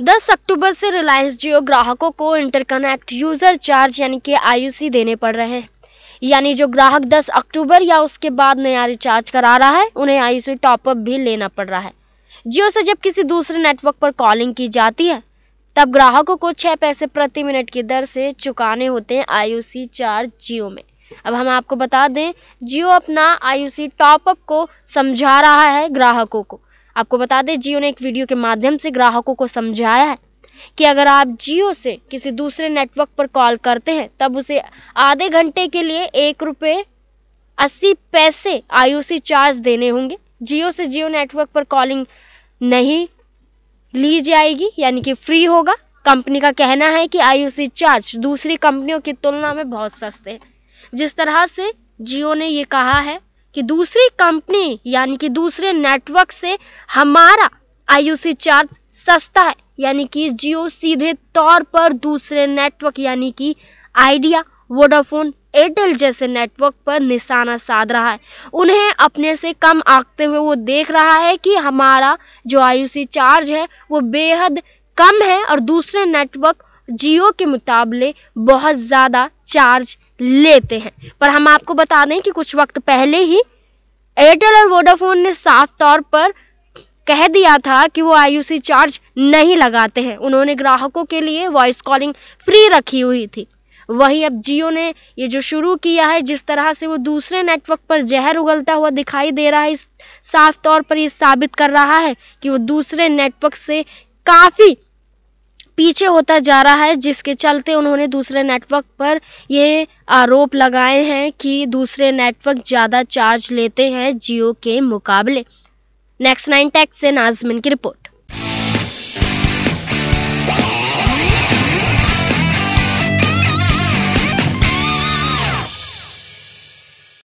10 अक्टूबर से रिलायंस जियो ग्राहकों को इंटरकनेक्ट यूजर चार्ज यानी कि आईयूसी देने पड़ रहे हैं यानी जो ग्राहक 10 अक्टूबर या उसके बाद नया रिचार्ज करा रहा है उन्हें आईयूसी टॉपअप भी लेना पड़ रहा है जियो से जब किसी दूसरे नेटवर्क पर कॉलिंग की जाती है तब ग्राहकों को छः पैसे प्रति मिनट की दर से चुकाने होते हैं आई चार्ज जियो में अब हम आपको बता दें जियो अपना आई टॉपअप को समझा रहा है ग्राहकों को आपको बता दें जियो ने एक वीडियो के माध्यम से ग्राहकों को समझाया है कि अगर आप जियो से किसी दूसरे नेटवर्क पर कॉल करते हैं तब उसे आधे घंटे के लिए एक रुपये अस्सी पैसे आईओसी चार्ज देने होंगे जियो से जियो नेटवर्क पर कॉलिंग नहीं ली जाएगी यानी कि फ्री होगा कंपनी का कहना है कि आईओसी चार्ज दूसरी कंपनियों की तुलना में बहुत सस्ते हैं जिस तरह से जियो ने ये कहा है कि दूसरी कंपनी यानी कि दूसरे नेटवर्क से हमारा आई चार्ज सस्ता है यानी कि जियो सीधे तौर पर दूसरे नेटवर्क यानी कि आइडिया वोडाफोन एयरटेल जैसे नेटवर्क पर निशाना साध रहा है उन्हें अपने से कम आंकते हुए वो देख रहा है कि हमारा जो आई चार्ज है वो बेहद कम है और दूसरे नेटवर्क जियो के मुकाबले बहुत ज़्यादा चार्ज लेते हैं पर हम आपको बता दें कि कुछ वक्त पहले ही एयरटेल और वोडाफोन ने साफ तौर पर कह दिया था कि वो आई चार्ज नहीं लगाते हैं उन्होंने ग्राहकों के लिए वॉइस कॉलिंग फ्री रखी हुई थी वहीं अब जियो ने ये जो शुरू किया है जिस तरह से वो दूसरे नेटवर्क पर जहर उगलता हुआ दिखाई दे रहा है इस साफ तौर पर ये साबित कर रहा है कि वो दूसरे नेटवर्क से काफ़ी पीछे होता जा रहा है जिसके चलते उन्होंने दूसरे नेटवर्क पर ये आरोप लगाए हैं कि दूसरे नेटवर्क ज़्यादा चार्ज लेते हैं जियो के मुकाबले नेक्स्ट नाइन टैक्स से नाजमिन की रिपोर्ट